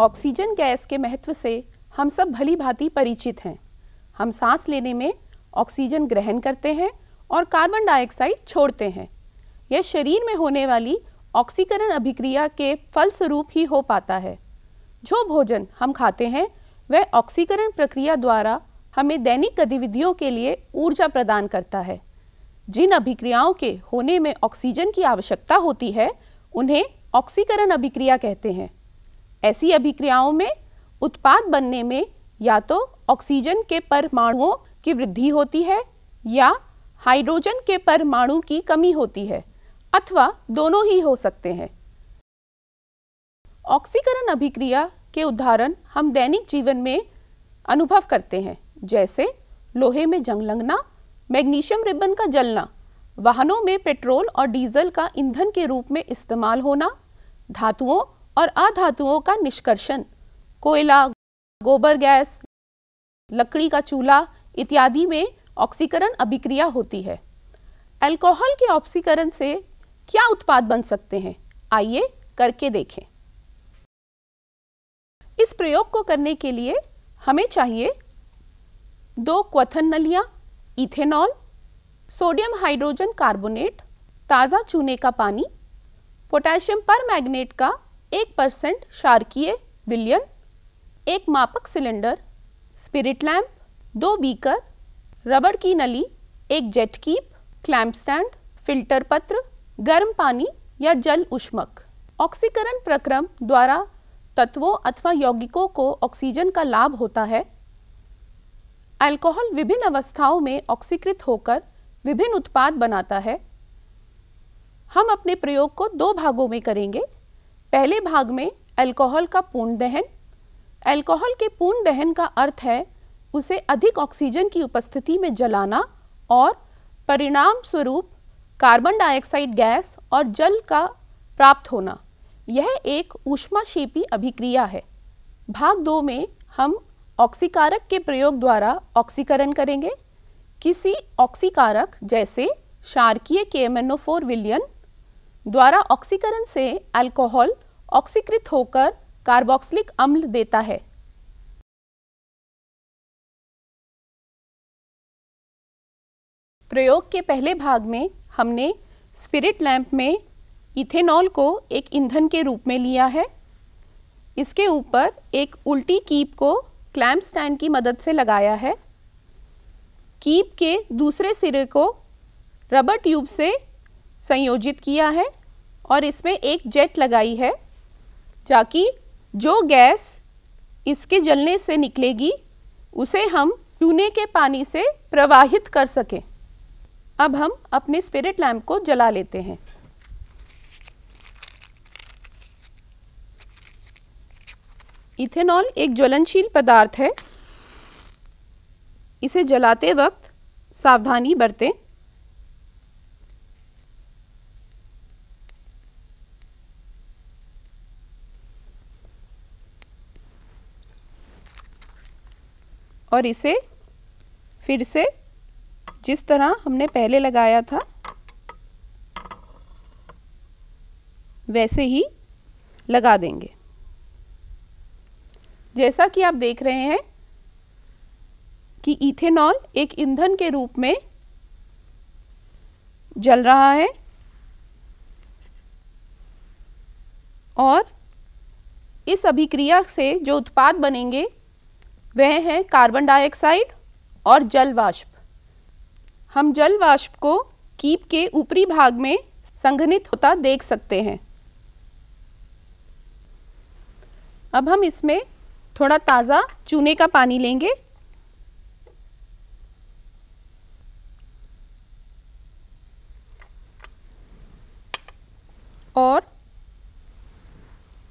oxygen gas के महत्व से हम सब भली भांति परिचित हैं हम सांस लेने में ऑक्सीजन ग्रहण करते हैं और कार्बन डाइऑक्साइड छोड़ते हैं यह शरीर में होने वाली ऑक्सीकरण अभिक्रिया के फलस्वरूप ही हो पाता है जो भोजन हम खाते हैं वह ऑक्सीकरण प्रक्रिया द्वारा हमें दैनिक गतिविधियों के लिए ऊर्जा प्रदान करता है जिन अभिक्रियाओं के होने में ऑक्सीजन की आवश्यकता होती है उन्हें ऑक्सीकरण अभिक्रिया कहते हैं ऐसी अभिक्रियाओं में उत्पाद बनने में या तो ऑक्सीजन के परमाणुओं की वृद्धि होती है या हाइड्रोजन के परमाणु की कमी होती है अथवा दोनों ही हो सकते हैं ऑक्सीकरण अभिक्रिया के उदाहरण हम दैनिक जीवन में अनुभव करते हैं जैसे लोहे में जंग लगना मैग्नीशियम रिबन का जलना वाहनों में पेट्रोल और डीजल का ईंधन के रूप में इस्तेमाल होना धातुओं और अधातुओं का निष्कर्षण कोयला गोबर गैस लकड़ी का चूल्हा इत्यादि में ऑक्सीकरण अभिक्रिया होती है अल्कोहल के ऑक्सीकरण से क्या उत्पाद बन सकते हैं आइए करके देखें इस प्रयोग को करने के लिए हमें चाहिए दो क्वथन नलियां इथेनॉल सोडियम हाइड्रोजन कार्बोनेट ताज़ा चूने का पानी पोटेशियम पर मैग्नेट का एक परसेंट शार्कीय बिलियन एक मापक सिलेंडर स्पिरिट लैम्प दो बीकर रबड़ की नली एक जेट कीप क्लैम्प स्टैंड फिल्टर पत्र गर्म पानी या जल उष्मक ऑक्सीकरण प्रक्रम द्वारा तत्वों अथवा यौगिकों को ऑक्सीजन का लाभ होता है अल्कोहल विभिन्न अवस्थाओं में ऑक्सीकृत होकर विभिन्न उत्पाद बनाता है हम अपने प्रयोग को दो भागों में करेंगे पहले भाग में अल्कोहल का पूर्ण दहन अल्कोहल के पूर्ण दहन का अर्थ है उसे अधिक ऑक्सीजन की उपस्थिति में जलाना और परिणाम स्वरूप कार्बन डाइऑक्साइड गैस और जल का प्राप्त होना यह एक ऊष्माशेपी अभिक्रिया है भाग दो में हम ऑक्सीकारक के प्रयोग द्वारा ऑक्सीकरण करेंगे किसी ऑक्सीकारक जैसे शार्कीय केमेनोफोर विलियन द्वारा ऑक्सीकरण से अल्कोहल ऑक्सीकृत होकर कार्बोक्सिलिक अम्ल देता है प्रयोग के पहले भाग में हमने स्पिरिट लैंप में इथेनॉल को एक ईंधन के रूप में लिया है इसके ऊपर एक उल्टी कीप को क्लैम्प स्टैंड की मदद से लगाया है कीप के दूसरे सिरे को रबर ट्यूब से संयोजित किया है और इसमें एक जेट लगाई है ताकि जो गैस इसके जलने से निकलेगी उसे हम चूने के पानी से प्रवाहित कर सकें अब हम अपने स्पिरिट लैम्प को जला लेते हैं इथेनॉल एक ज्वलनशील पदार्थ है इसे जलाते वक्त सावधानी बरतें और इसे फिर से जिस तरह हमने पहले लगाया था वैसे ही लगा देंगे जैसा कि आप देख रहे हैं कि इथेनॉल एक ईंधन के रूप में जल रहा है और इस अभिक्रिया से जो उत्पाद बनेंगे वह हैं कार्बन डाइऑक्साइड और जल वाष्प हम जल वाष्प को कीप के ऊपरी भाग में संघनित होता देख सकते हैं अब हम इसमें थोड़ा ताज़ा चूने का पानी लेंगे और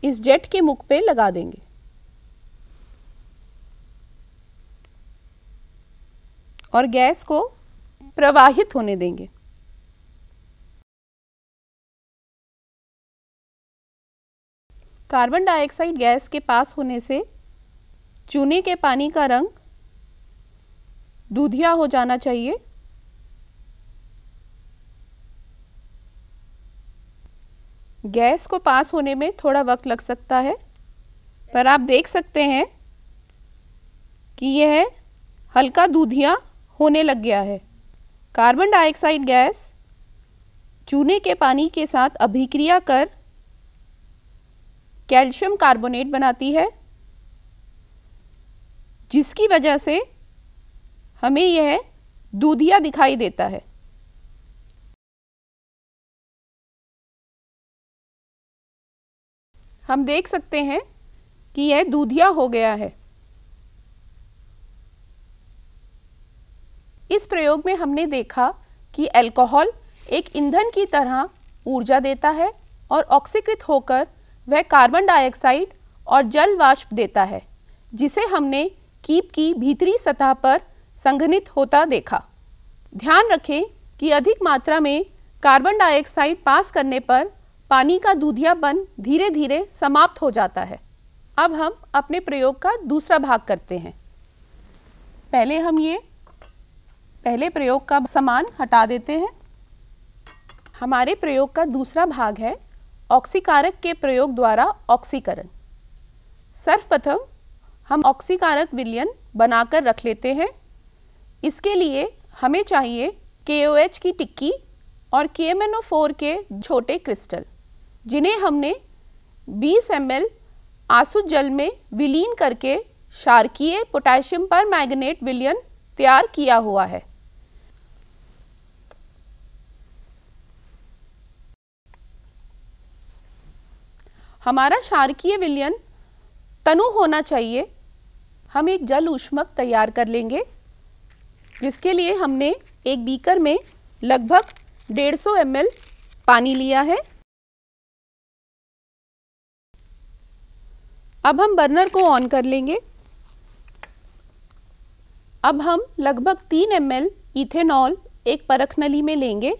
इस जेट के मुख पे लगा देंगे और गैस को प्रवाहित होने देंगे कार्बन डाइऑक्साइड गैस के पास होने से चूने के पानी का रंग दूधिया हो जाना चाहिए गैस को पास होने में थोड़ा वक्त लग सकता है पर आप देख सकते हैं कि यह हल्का दूधिया होने लग गया है कार्बन डाइऑक्साइड गैस चूने के पानी के साथ अभिक्रिया कर कैल्शियम कार्बोनेट बनाती है जिसकी वजह से हमें यह दूधिया दिखाई देता है हम देख सकते हैं कि यह दूधिया हो गया है इस प्रयोग में हमने देखा कि अल्कोहल एक ईंधन की तरह ऊर्जा देता है और ऑक्सीकृत होकर वह कार्बन डाइऑक्साइड और जल वाष्प देता है जिसे हमने कीप की भीतरी सतह पर संघनित होता देखा ध्यान रखें कि अधिक मात्रा में कार्बन डाइऑक्साइड पास करने पर पानी का दूधियापन धीरे धीरे समाप्त हो जाता है अब हम अपने प्रयोग का दूसरा भाग करते हैं पहले हम ये पहले प्रयोग का सामान हटा देते हैं हमारे प्रयोग का दूसरा भाग है ऑक्सीकारक के प्रयोग द्वारा ऑक्सीकरण सर्वप्रथम हम ऑक्सीकारक विलयन बनाकर रख लेते हैं इसके लिए हमें चाहिए के की टिक्की और के के छोटे क्रिस्टल जिन्हें हमने 20 एम एल जल में विलीन करके शार्कीय पोटेशियम पर मैग्नेट विलयन तैयार किया हुआ है हमारा शारकीय विलयन तनु होना चाहिए हम एक जल ऊष्मक तैयार कर लेंगे जिसके लिए हमने एक बीकर में लगभग 150 सौ पानी लिया है अब हम बर्नर को ऑन कर लेंगे अब हम लगभग 3 एम एल इथेनॉल एक परख नली में लेंगे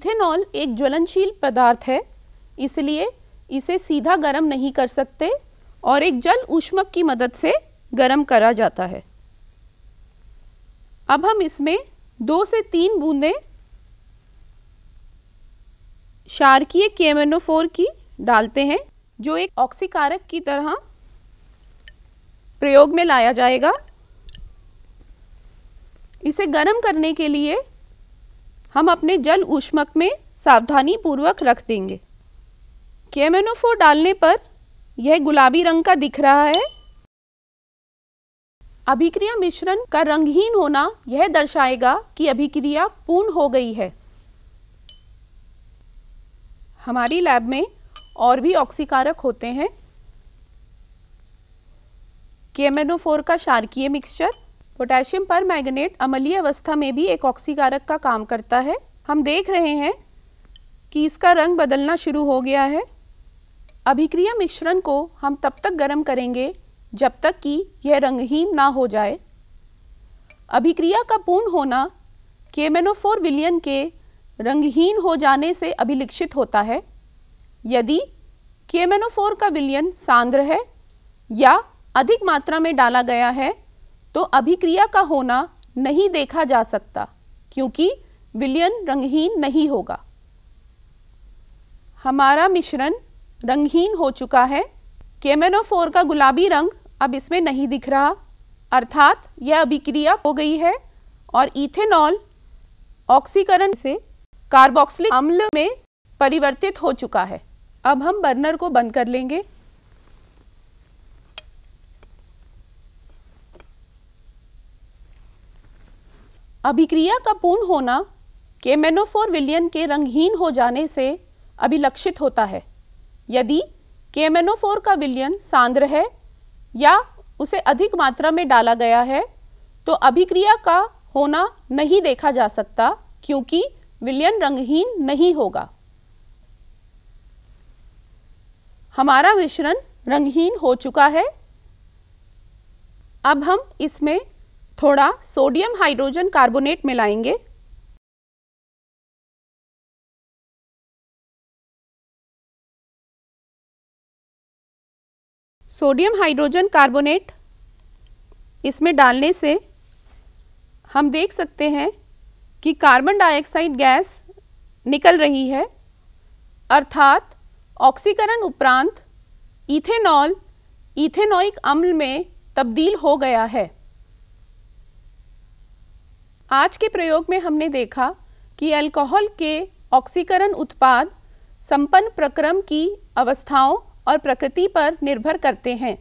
इथेनॉल एक ज्वलनशील पदार्थ है इसलिए इसे सीधा गर्म नहीं कर सकते और एक जल ऊष्मक की मदद से गर्म करा जाता है अब हम इसमें दो से तीन बूंदें शारकीय केमेनोफोर की डालते हैं जो एक ऑक्सीकारक की तरह प्रयोग में लाया जाएगा इसे गर्म करने के लिए हम अपने जल ऊष्मक में सावधानी पूर्वक रख देंगे केमेनोफोर डालने पर यह गुलाबी रंग का दिख रहा है अभिक्रिया मिश्रण का रंगहीन होना यह दर्शाएगा कि अभिक्रिया पूर्ण हो गई है हमारी लैब में और भी ऑक्सीकारक होते हैं केमेनोफोर का शार्कीय मिक्सचर पोटेशियम पर मैगनेट अमलीय अवस्था में भी एक ऑक्सीकारक का काम करता है हम देख रहे हैं कि इसका रंग बदलना शुरू हो गया है अभिक्रिया मिश्रण को हम तब तक गर्म करेंगे जब तक कि यह रंगहीन ना हो जाए अभिक्रिया का पूर्ण होना केमेनोफोर विलियन के रंगहीन हो जाने से अभिलिक्षित होता है यदि केमेनोफोर का विलियन सांद्र है या अधिक मात्रा में डाला गया है तो अभिक्रिया का होना नहीं देखा जा सकता क्योंकि विलयन रंगहीन नहीं होगा हमारा मिश्रण रंगहीन हो चुका है केमेनोफोर का गुलाबी रंग अब इसमें नहीं दिख रहा अर्थात यह अभिक्रिया हो गई है और इथेनॉल ऑक्सीकरण से कार्बोक्सिलिक अम्ल में परिवर्तित हो चुका है अब हम बर्नर को बंद कर लेंगे अभिक्रिया का पूर्ण होना के मेनोफोर विलियन के रंगहीन हो जाने से अभिलक्षित होता है यदि केमेनोफोर का विलियन सांद्र है या उसे अधिक मात्रा में डाला गया है तो अभिक्रिया का होना नहीं देखा जा सकता क्योंकि विलियन रंगहीन नहीं होगा हमारा मिश्रण रंगहीन हो चुका है अब हम इसमें थोड़ा सोडियम हाइड्रोजन कार्बोनेट मिलाएंगे सोडियम हाइड्रोजन कार्बोनेट इसमें डालने से हम देख सकते हैं कि कार्बन डाइऑक्साइड गैस निकल रही है अर्थात ऑक्सीकरण उपरांत इथेनॉल इथेनोइक अम्ल में तब्दील हो गया है आज के प्रयोग में हमने देखा कि अल्कोहल के ऑक्सीकरण उत्पाद संपन्न प्रक्रम की अवस्थाओं और प्रकृति पर निर्भर करते हैं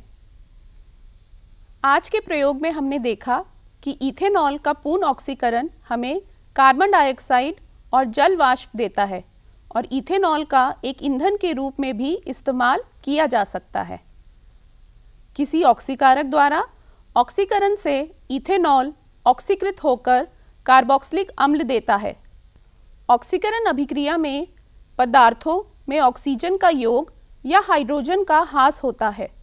आज के प्रयोग में हमने देखा कि इथेनॉल का पूर्ण ऑक्सीकरण हमें कार्बन डाइऑक्साइड और जल वाष्प देता है और इथेनॉल का एक ईंधन के रूप में भी इस्तेमाल किया जा सकता है किसी ऑक्सीकारक द्वारा ऑक्सीकरण से इथेनॉल ऑक्सीकृत होकर कार्बोक्सिलिक अम्ल देता है ऑक्सीकरण अभिक्रिया में पदार्थों में ऑक्सीजन का योग या हाइड्रोजन का हास होता है